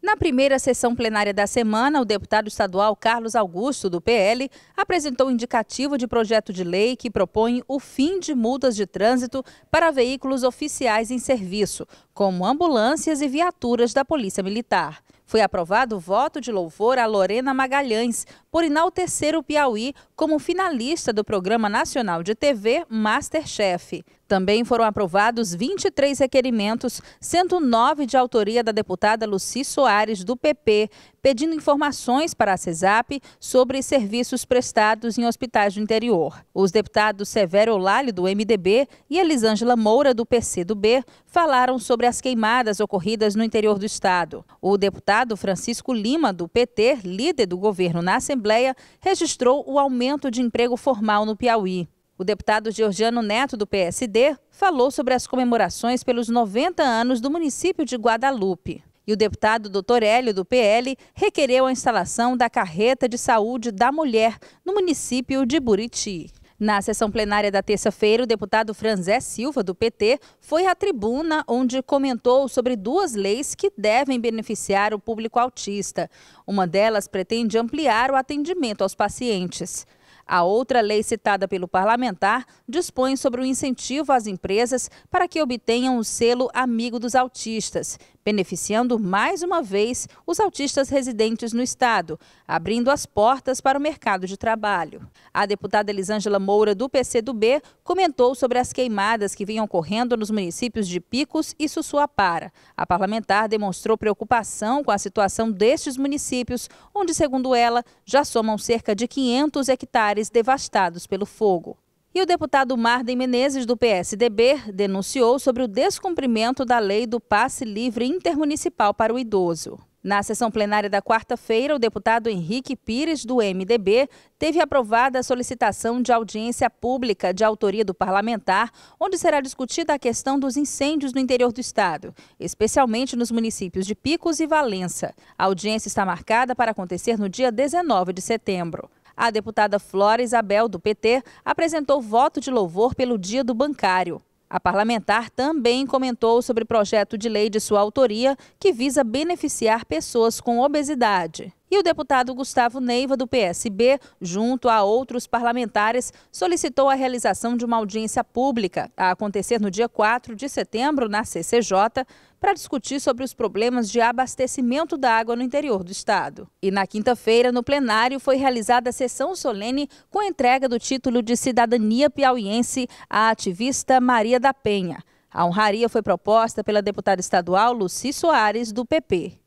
Na primeira sessão plenária da semana, o deputado estadual Carlos Augusto, do PL, apresentou um indicativo de projeto de lei que propõe o fim de multas de trânsito para veículos oficiais em serviço, como ambulâncias e viaturas da Polícia Militar. Foi aprovado o voto de louvor a Lorena Magalhães, por enaltecer o Piauí como finalista do Programa Nacional de TV Masterchef. Também foram aprovados 23 requerimentos, sendo nove de autoria da deputada Luci Soares, do PP, pedindo informações para a CESAP sobre serviços prestados em hospitais do interior. Os deputados Severo Lali, do MDB, e Elisângela Moura, do PCdoB, falaram sobre as queimadas ocorridas no interior do Estado. O deputado Francisco Lima, do PT, líder do governo na Assembleia, Assembleia registrou o aumento de emprego formal no Piauí. O deputado Georgiano Neto, do PSD, falou sobre as comemorações pelos 90 anos do município de Guadalupe. E o deputado Dr. Hélio, do PL, requereu a instalação da carreta de saúde da mulher no município de Buriti. Na sessão plenária da terça-feira, o deputado Franzé Silva, do PT, foi à tribuna onde comentou sobre duas leis que devem beneficiar o público autista. Uma delas pretende ampliar o atendimento aos pacientes. A outra lei citada pelo parlamentar dispõe sobre o incentivo às empresas para que obtenham o selo Amigo dos Autistas, beneficiando mais uma vez os autistas residentes no estado, abrindo as portas para o mercado de trabalho. A deputada Elisângela Moura, do PCdoB, comentou sobre as queimadas que vinham ocorrendo nos municípios de Picos e Sussuapara. A parlamentar demonstrou preocupação com a situação destes municípios, onde, segundo ela, já somam cerca de 500 hectares devastados pelo fogo. E o deputado Marden Menezes, do PSDB, denunciou sobre o descumprimento da lei do passe livre intermunicipal para o idoso. Na sessão plenária da quarta-feira, o deputado Henrique Pires, do MDB, teve aprovada a solicitação de audiência pública de autoria do parlamentar, onde será discutida a questão dos incêndios no interior do estado, especialmente nos municípios de Picos e Valença. A audiência está marcada para acontecer no dia 19 de setembro a deputada Flora Isabel, do PT, apresentou voto de louvor pelo Dia do Bancário. A parlamentar também comentou sobre projeto de lei de sua autoria que visa beneficiar pessoas com obesidade. E o deputado Gustavo Neiva, do PSB, junto a outros parlamentares, solicitou a realização de uma audiência pública a acontecer no dia 4 de setembro na CCJ para discutir sobre os problemas de abastecimento da água no interior do estado. E na quinta-feira, no plenário, foi realizada a sessão solene com a entrega do título de cidadania piauiense à ativista Maria da Penha. A honraria foi proposta pela deputada estadual Luci Soares, do PP.